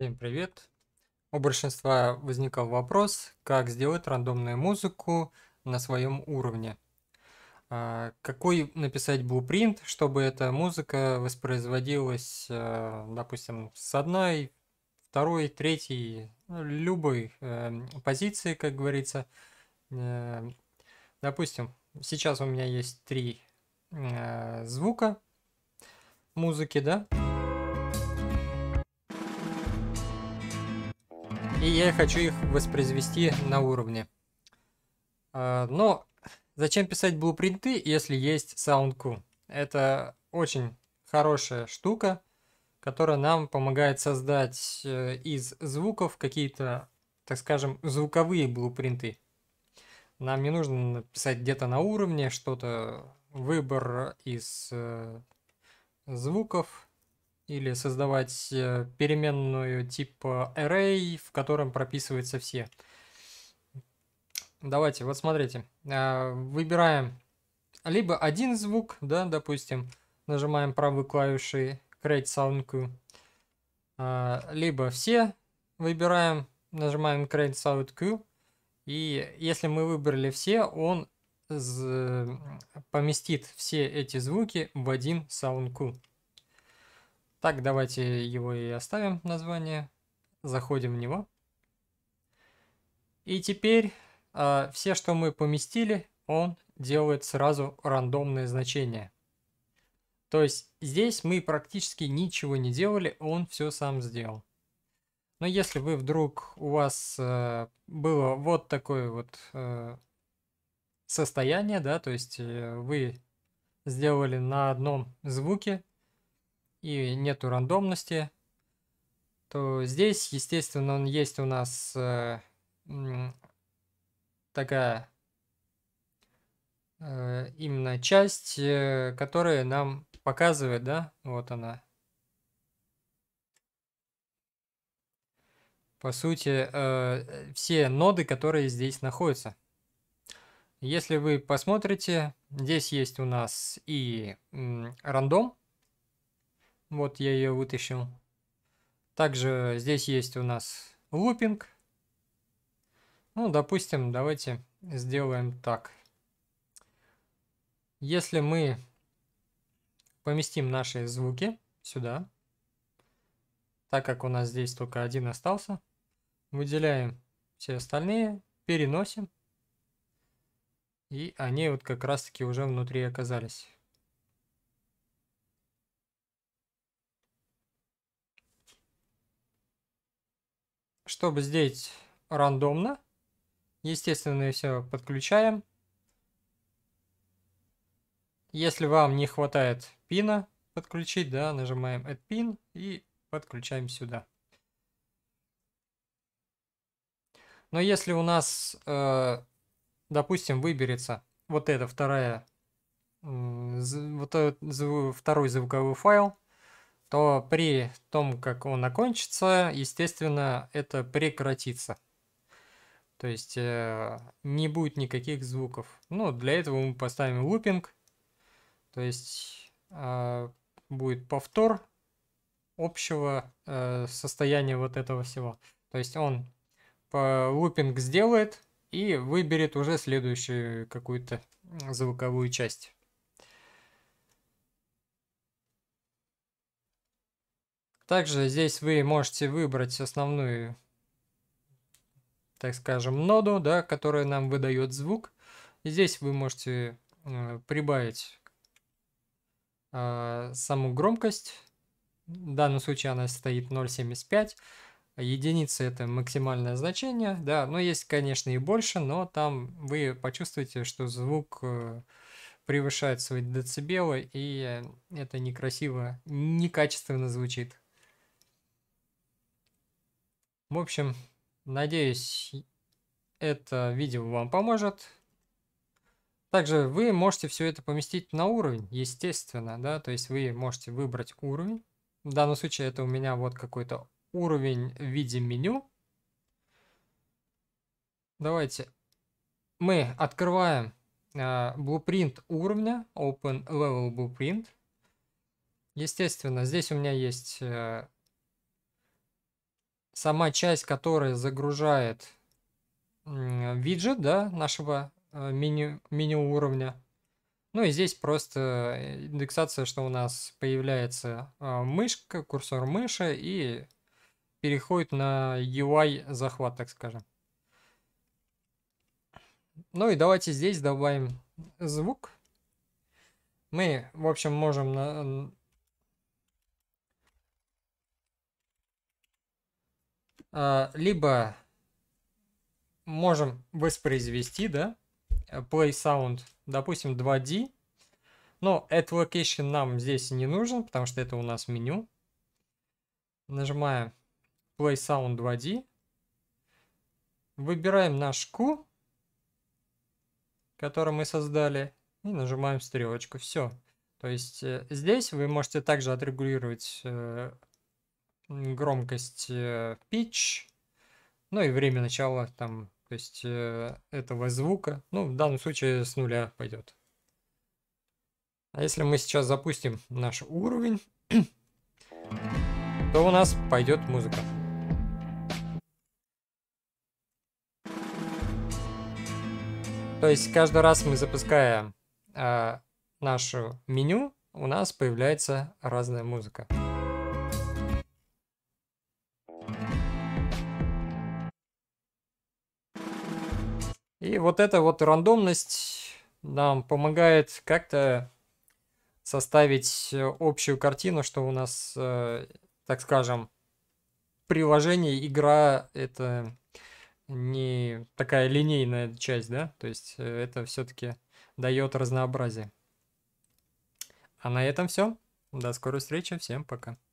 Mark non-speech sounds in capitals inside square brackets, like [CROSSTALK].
Всем привет! У большинства возникал вопрос, как сделать рандомную музыку на своем уровне. А, какой написать блупринт, чтобы эта музыка воспроизводилась, а, допустим, с одной, второй, третьей, ну, любой эм, позиции, как говорится. Э, допустим, сейчас у меня есть три э, звука музыки, да? Да. И я хочу их воспроизвести на уровне. А, но зачем писать блупринты, если есть SoundCool? Это очень хорошая штука, которая нам помогает создать э, из звуков какие-то, так скажем, звуковые блупринты. Нам не нужно писать где-то на уровне что-то, выбор из э, звуков, или создавать э, переменную типа array, в котором прописываются все. Давайте, вот смотрите, а, выбираем либо один звук, да, допустим, нажимаем правой клавишей Create Sound queue, а, либо все выбираем, нажимаем Create Sound queue, и если мы выбрали все, он поместит все эти звуки в один Sound queue. Так, давайте его и оставим название. Заходим в него. И теперь э, все, что мы поместили, он делает сразу рандомные значения. То есть здесь мы практически ничего не делали, он все сам сделал. Но если вы вдруг у вас э, было вот такое вот э, состояние, да, то есть э, вы сделали на одном звуке и нету рандомности, то здесь, естественно, он есть у нас э, такая э, именно часть, э, которая нам показывает, да, вот она. По сути, э, все ноды, которые здесь находятся. Если вы посмотрите, здесь есть у нас и рандом, вот я ее вытащил. Также здесь есть у нас лупинг. Ну, допустим, давайте сделаем так. Если мы поместим наши звуки сюда, так как у нас здесь только один остался, выделяем все остальные, переносим, и они вот как раз таки уже внутри оказались. чтобы здесь рандомно. Естественно, все подключаем. Если вам не хватает пина подключить, да, нажимаем Add Pin и подключаем сюда. Но если у нас, э, допустим, выберется вот это вторая, вот этот, второй звуковой файл, то при том, как он окончится, естественно, это прекратится. То есть э, не будет никаких звуков. Ну, для этого мы поставим лупинг. То есть э, будет повтор общего э, состояния вот этого всего. То есть он лупинг сделает и выберет уже следующую какую-то звуковую часть. Также здесь вы можете выбрать основную, так скажем, ноду, да, которая нам выдает звук. Здесь вы можете э, прибавить э, саму громкость. В данном случае она стоит 0.75. Единица это максимальное значение, да, но ну, есть, конечно, и больше, но там вы почувствуете, что звук э, превышает свои децибелы, и э, это некрасиво, некачественно звучит. В общем, надеюсь, это видео вам поможет. Также вы можете все это поместить на уровень, естественно, да, то есть вы можете выбрать уровень. В данном случае это у меня вот какой-то уровень в виде меню. Давайте мы открываем э, blueprint уровня, open level blueprint. Естественно, здесь у меня есть э, сама часть, которая загружает виджет да, нашего э, меню, меню уровня. Ну и здесь просто э, индексация, что у нас появляется э, мышка, курсор мыши и переходит на UI захват, так скажем. Ну и давайте здесь добавим звук. Мы, в общем, можем А, либо можем воспроизвести, да, play sound, допустим, 2D, но add location нам здесь не нужен, потому что это у нас меню. Нажимаем play sound 2D, выбираем наш Q, который мы создали, и нажимаем стрелочку. Все. То есть э, здесь вы можете также отрегулировать э, громкость pitch, э, ну и время начала там, то есть э, этого звука. Ну, в данном случае с нуля пойдет. А если мы сейчас запустим наш уровень, [CLEARS THROAT] то у нас пойдет музыка. То есть каждый раз мы запуская э, а, наше меню, у нас появляется разная музыка. И вот эта вот рандомность нам помогает как-то составить э, общую картину, что у нас, э, так скажем, приложение, игра — это не такая линейная часть, да? То есть э, это все-таки дает разнообразие. А на этом все. До скорой встречи. Всем пока.